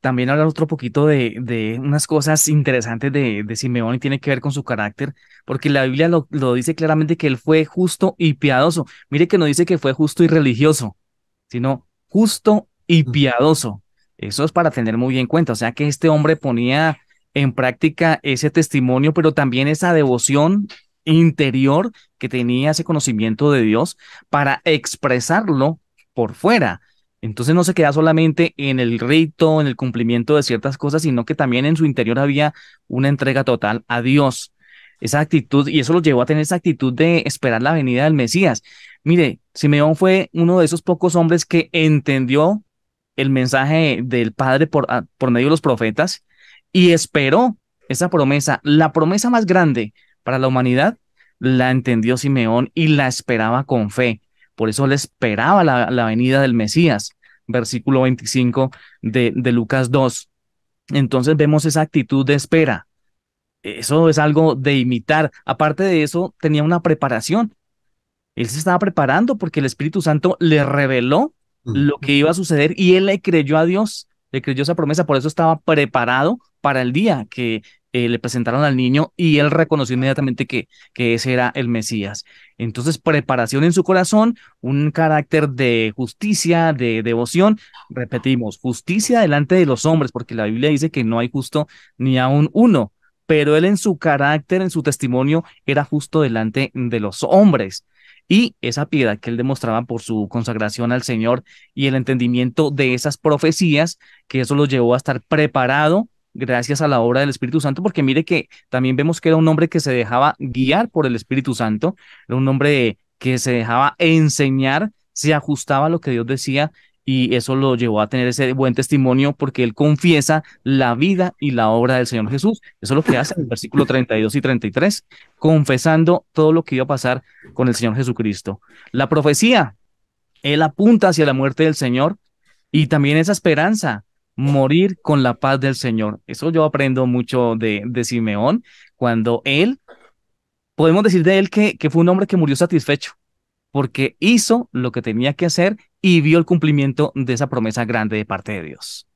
también hablar otro poquito de, unas cosas interesantes de, de, Simeón y tiene que ver con su carácter, porque la Biblia lo, dice claramente que él fue justo y piadoso. Mire que no dice que fue justo y religioso, sino justo y piadoso. Eso es para tener muy en cuenta. O sea que este hombre ponía en práctica ese testimonio, pero también esa devoción interior que tenía ese conocimiento de Dios para expresarlo por fuera. Entonces no se queda solamente en el rito, en el cumplimiento de ciertas cosas, sino que también en su interior había una entrega total a Dios. Esa actitud, y eso lo llevó a tener esa actitud de esperar la venida del Mesías. Mire, Simeón fue uno de esos pocos hombres que entendió el mensaje del Padre por, ah, medio de los profetas y esperó esa promesa. La promesa más grande para la humanidad la entendió Simeón y la esperaba con fe. Por eso le esperaba la, venida del Mesías versículo 25 de, Lucas 2. Entonces vemos esa actitud de espera. Eso es algo de imitar. Aparte de eso, tenía una preparación. Él se estaba preparando porque el Espíritu Santo le reveló lo que iba a suceder y él le creyó a Dios, le creyó esa promesa, por eso estaba preparado para el día que eh, le presentaron al niño y él reconoció inmediatamente que, que ese era el Mesías. Entonces, preparación en su corazón, un carácter de justicia, de devoción. Repetimos, justicia delante de los hombres, porque la Biblia dice que no hay justo ni aún uno, pero él en su carácter, en su testimonio, era justo delante de los hombres. Y esa piedad que él demostraba por su consagración al Señor y el entendimiento de esas profecías, que eso lo llevó a estar preparado gracias a la obra del Espíritu Santo, porque mire que también vemos que era un hombre que se dejaba guiar por el Espíritu Santo, era un hombre que se dejaba enseñar, se ajustaba a lo que Dios decía y eso lo llevó a tener ese buen testimonio porque él confiesa la vida y la obra del Señor Jesús. Eso es lo que hace en el versículo 32 y 33, confesando todo lo que iba a pasar con el Señor Jesucristo. La profecía, él apunta hacia la muerte del Señor y también esa esperanza morir con la paz del Señor. Eso yo aprendo mucho de, de Simeón, cuando él, podemos decir de él que, que fue un hombre que murió satisfecho, porque hizo lo que tenía que hacer y vio el cumplimiento de esa promesa grande de parte de Dios.